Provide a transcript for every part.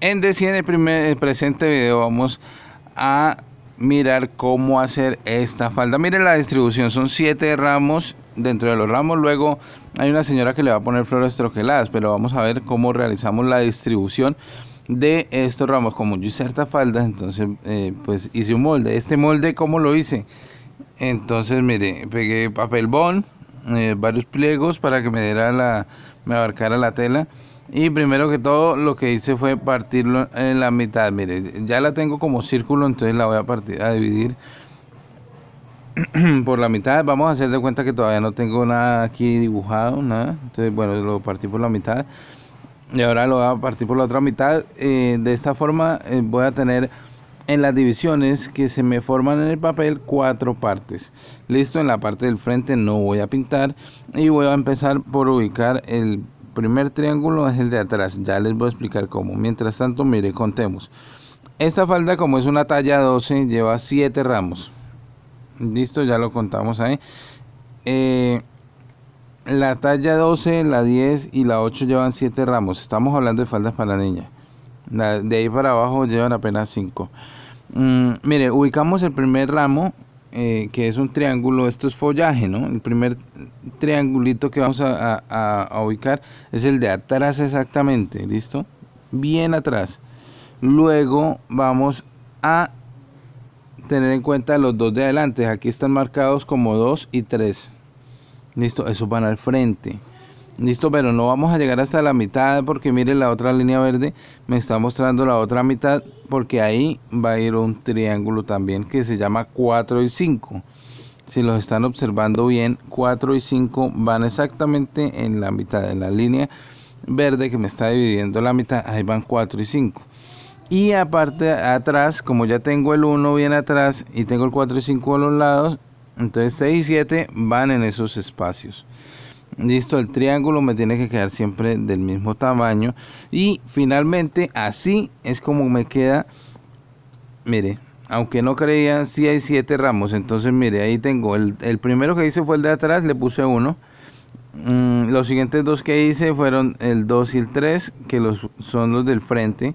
En decir en el, primer, presente video vamos a mirar cómo hacer esta falda. Miren la distribución, son siete ramos dentro de los ramos. Luego hay una señora que le va a poner flores troqueladas, pero vamos a ver cómo realizamos la distribución de estos ramos. Como yo hice falda, entonces eh, pues hice un molde. Este molde, ¿cómo lo hice? Entonces, mire, pegué papel bond, eh, varios pliegos para que me diera la me abarcara la tela. Y primero que todo lo que hice fue partirlo en la mitad. Mire, ya la tengo como círculo, entonces la voy a partir, a dividir por la mitad. Vamos a hacer de cuenta que todavía no tengo nada aquí dibujado, nada. Entonces, bueno, lo partí por la mitad. Y ahora lo voy a partir por la otra mitad. Eh, de esta forma eh, voy a tener en las divisiones que se me forman en el papel cuatro partes. Listo, en la parte del frente no voy a pintar y voy a empezar por ubicar el primer triángulo, es el de atrás. Ya les voy a explicar cómo. Mientras tanto, mire, contemos. Esta falda como es una talla 12 lleva 7 ramos. Listo, ya lo contamos ahí. Eh, la talla 12, la 10 y la 8 llevan 7 ramos. Estamos hablando de faldas para niñas niña de ahí para abajo llevan apenas 5. Mm, mire, ubicamos el primer ramo, eh, que es un triángulo, esto es follaje, ¿no? El primer triangulito que vamos a, ubicar es el de atrás exactamente, ¿listo? Bien atrás. Luego vamos a tener en cuenta los dos de adelante. Aquí están marcados como 2 y 3. Listo, eso van al frente. Listo, pero no vamos a llegar hasta la mitad porque mire la otra línea verde me está mostrando la otra mitad porque ahí va a ir un triángulo también que se llama 4 y 5. Si los están observando bien, 4 y 5 van exactamente en la mitad de la línea verde que me está dividiendo la mitad, ahí van 4 y 5. Y aparte atrás, como ya tengo el 1 bien atrás y tengo el 4 y 5 a los lados, entonces 6 y 7 van en esos espacios. Listo, el triángulo me tiene que quedar siempre del mismo tamaño. Y finalmente así es como me queda. Mire, aunque no creía, si hay siete ramos. Entonces, mire, ahí tengo. El, el primero que hice fue el de atrás, le puse uno. Mm, los siguientes dos que hice fueron el 2 y el 3, que los, son los del frente.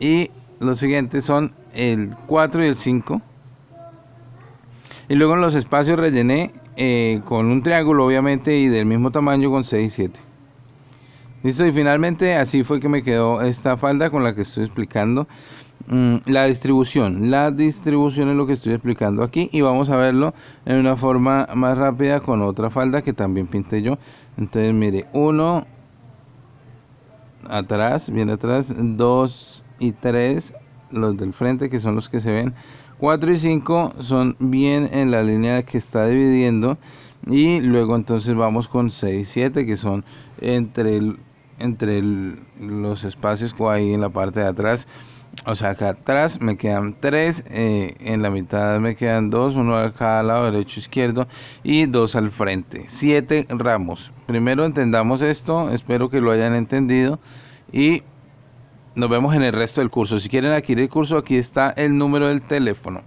Y los siguientes son el 4 y el 5. Y luego en los espacios rellené eh, con un triángulo obviamente y del mismo tamaño con 6 y 7. Listo, y finalmente así fue que me quedó esta falda con la que estoy explicando mm, la distribución. La distribución es lo que estoy explicando aquí y vamos a verlo en una forma más rápida con otra falda que también pinté yo. Entonces, mire, uno atrás, bien atrás, 2 y 3 los del frente que son los que se ven. 4 y 5 son bien en la línea que está dividiendo. Y luego entonces vamos con 6 y 7 que son entre, el, entre los espacios que hay en la parte de atrás. O sea, acá atrás me quedan 3, eh, en la mitad me quedan 2, uno a cada lado derecho izquierdo y 2 al frente. 7 ramos. Primero entendamos esto, espero que lo hayan entendido y nos vemos en el resto del curso. Si quieren adquirir el curso, aquí está el número del teléfono.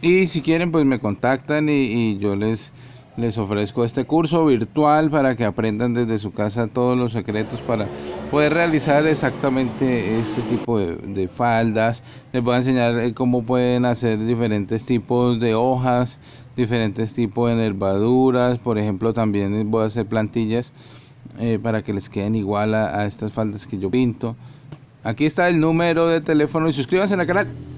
Y si quieren, pues me contactan y, yo les, les ofrezco este curso virtual para que aprendan desde su casa todos los secretos para poder realizar exactamente este tipo de, de, faldas. Les voy a enseñar eh, cómo pueden hacer diferentes tipos de hojas, diferentes tipos de nervaduras. Por ejemplo, también voy a hacer plantillas eh, para que les queden igual a, a estas faldas que yo pinto. Aquí está el número de teléfono y suscríbanse al canal.